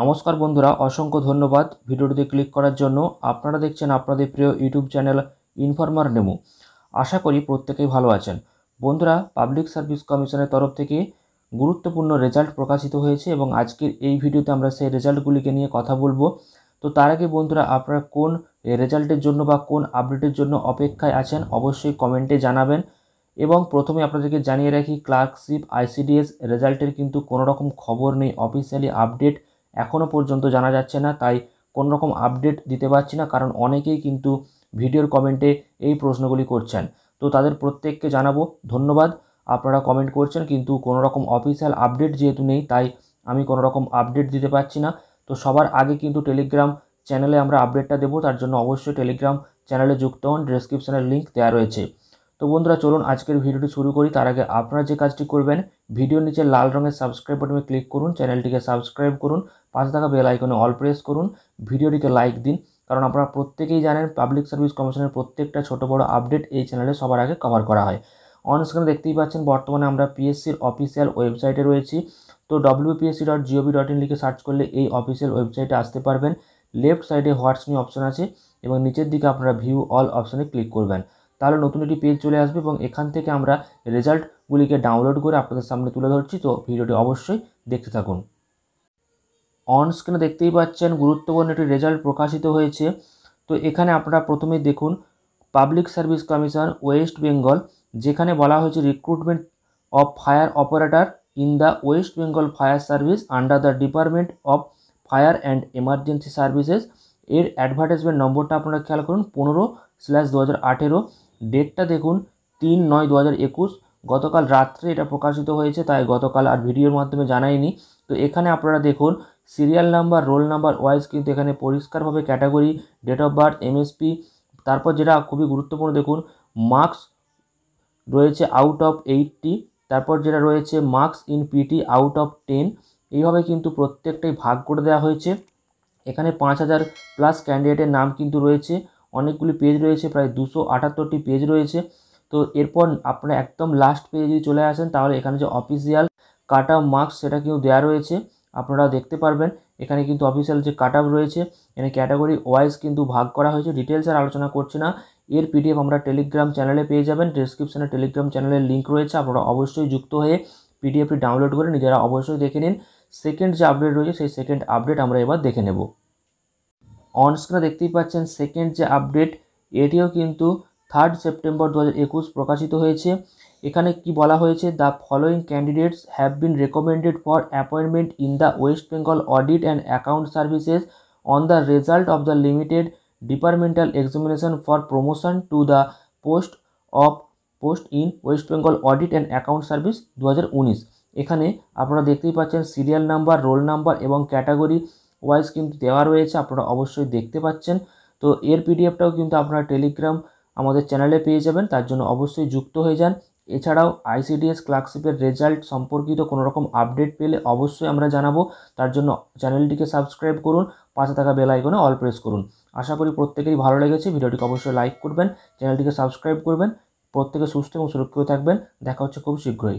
নমস্কার বন্ধুরা অসংখ্য ধন্যবাদ ভিডিওটিতে ক্লিক করার জন্য আপনারা দেখছেন আপনাদের প্রিয় ইউটিউব চ্যানেল ইনফরমার নেমু আশা করি প্রত্যেকেই ভালো আছেন বন্ধুরা পাবলিক সার্ভিস কমিশনের তরফ থেকে গুরুত্বপূর্ণ রেজাল্ট প্রকাশিত হয়েছে এবং আজকের এই ভিডিওতে আমরা সেই রেজাল্টগুলিকে নিয়ে কথা বলবো তো তার আগে বন্ধুরা আপনারা কোন রেজাল্টের জন্য বা কোন আপডেটের জন্য অপেক্ষায় আছেন অবশ্যই কমেন্টে জানাবেন এবং প্রথমে আপনাদেরকে জানিয়ে রাখি ক্লার্কশিপ আইসিডিএস রেজাল্টের কিন্তু কোনো রকম খবর নেই অফিসিয়ালি আপডেট এখনও পর্যন্ত জানা যাচ্ছে না তাই কোনো রকম আপডেট দিতে পারছি না কারণ অনেকেই কিন্তু ভিডিওর কমেন্টে এই প্রশ্নগুলি করছেন তো তাদের প্রত্যেককে জানাবো ধন্যবাদ আপনারা কমেন্ট করছেন কিন্তু কোনো রকম অফিসিয়াল আপডেট যেহেতু নেই তাই আমি কোনোরকম রকম আপডেট দিতে পারছি না তো সবার আগে কিন্তু টেলিগ্রাম চ্যানেলে আমরা আপডেটটা দেবো তার জন্য অবশ্যই টেলিগ্রাম চ্যানেলে যুক্ত হন ডিসক্রিপশানের লিঙ্ক দেওয়া রয়েছে তো বন্ধুরা চলুন আজকের ভিডিওটি শুরু করি তার আগে আপনারা যে কাজটি করবেন ভিডিওর নিচে লাল রঙের সাবস্ক্রাইব বাটনে ক্লিক করুন চ্যানেলটিকে সাবস্ক্রাইব করুন পাশে থাকা বেল আইকনে অল প্রেস করুন ভিডিওটিকে লাইক দিন কারণ আপনারা প্রত্যেকেই জানেন পাবলিক সার্ভিস কমিশনের প্রত্যেকটা ছোট বড় আপডেট এই চ্যানেলে সবার আগে কভার করা হয় অন স্ক্রিনে দেখতেই পাচ্ছেন বর্তমানে আমরা পিএসসির অফিসিয়াল ওয়েবসাইটে রয়েছি তো WBPSC dot gov dot in লিখে সার্চ করলে এই অফিসিয়াল ওয়েবসাইটে আসতে পারবেন লেফট সাইডে হোয়াটস নিউ অপশন আছে এবং নিচের দিকে আপনারা ভিউ অল অপশনে ক্লিক করবেন তাহলে নতুন একটি পেজ চলে আসবে এবং এখান থেকে আমরা রেজাল্টগুলিকে ডাউনলোড করে আপনাদের সামনে তুলে ধরছি তো ভিডিওটি অবশ্যই দেখতে থাকুন অন স্ক্রিনে দেখতেই পাচ্ছেন গুরুত্বপূর্ণ একটি রেজাল্ট প্রকাশিত হয়েছে তো এখানে আপনারা প্রথমে দেখুন public service commission West Bengal যেখানে বলা হয়েছে recruitment of fire operator in the West Bengal fire service under the department of fire and emergency services এর অ্যাডভার্টাইজমেন্ট নম্বরটা আপনারা খেয়াল করুন পনেরো স্ল্যাশ দু হাজার আঠেরো ডেটটা দেখুন তিন নয় দু হাজার একুশ গতকাল রাত্রে এটা প্রকাশিত হয়েছে তাই গতকাল আর ভিডিওর মাধ্যমে জানাইনি তো এখানে আপনারা দেখুন serial number roll number wise কিন্তু এখানে পরিষ্কারভাবে category date of birth MSP তারপর যেটা খুবই গুরুত্বপূর্ণ দেখুন মার্কস রয়েছে আউট অফ এইটটি তারপর যেটা রয়েছে marks in PT out of ten এইভাবে কিন্তু প্রত্যেকটাই ভাগ করে দেওয়া হয়েছে এখানে পাঁচ হাজার প্লাস ক্যান্ডিডেটের নাম কিন্তু রয়েছে অনেকগুলি পেজ রয়েছে প্রায় দুশো আটাত্তরটি পেজ রয়েছে তো এরপর আপনারা একদম লাস্ট পেজে যদি চলে আসেন তাহলে এখানে যে অফিসিয়াল কাটা মার্কস সেটা কিন্তু দেওয়া রয়েছে আপনারা দেখতে পারবেন এখানে কিন্তু অফিসিয়াল যে কাট রয়েছে এখানে ক্যাটাগরি ওয়াইজ কিন্তু ভাগ করা হয়েছে ডিটেলস আর আলোচনা করছি না এর পিডিএফ আমরা টেলিগ্রাম চ্যানেলে পেয়ে যাবেন ডিসক্রিপশানে টেলিগ্রাম চ্যানেলের লিঙ্ক রয়েছে আপনারা অবশ্যই যুক্ত হয়ে পিডিএফটি ডাউনলোড করে নিজেরা অবশ্যই দেখে নিন সেকেন্ড যে আপডেট রয়েছে সেই সেকেন্ড আপডেট আমরা এবার দেখে নেব অনস্ক্রিনে দেখতেই পাচ্ছেন সেকেন্ড যে আপডেট এটিও কিন্তু থার্ড সেপ্টেম্বর দু প্রকাশিত হয়েছে এখানে কি বলা হয়েছে the following candidates have been recommended for appointment in the West Bengal audit and account services on the result of the limited departmental examination for promotion to the post of post in West Bengal audit and account service দু এখানে আপনারা দেখতেই পাচ্ছেন serial number roll number এবং category wise কিন্তু দেওয়া রয়েছে আপনারা অবশ্যই দেখতে পাচ্ছেন তো এর পিডিএফটাও কিন্তু আপনারা টেলিগ্রাম আমাদের চ্যানেলে পেয়ে যাবেন তার জন্য অবশ্যই যুক্ত হয়ে যান এছাড়াও আইসিডিএস ক্লার্কশিপের রেজাল্ট সম্পর্কিত কোনো রকম আপডেট পেলে অবশ্যই আমরা জানাবো তার জন্য চ্যানেলটিকে সাবস্ক্রাইব করুন পাশে থাকা বেলাইকনে অল প্রেস করুন আশা করি প্রত্যেকেরই ভালো লেগেছে ভিডিওটিকে অবশ্যই লাইক করবেন চ্যানেলটিকে সাবস্ক্রাইব করবেন প্রত্যেকে সুস্থ এবং সুরক্ষিত থাকবেন দেখা হচ্ছে খুব শীঘ্রই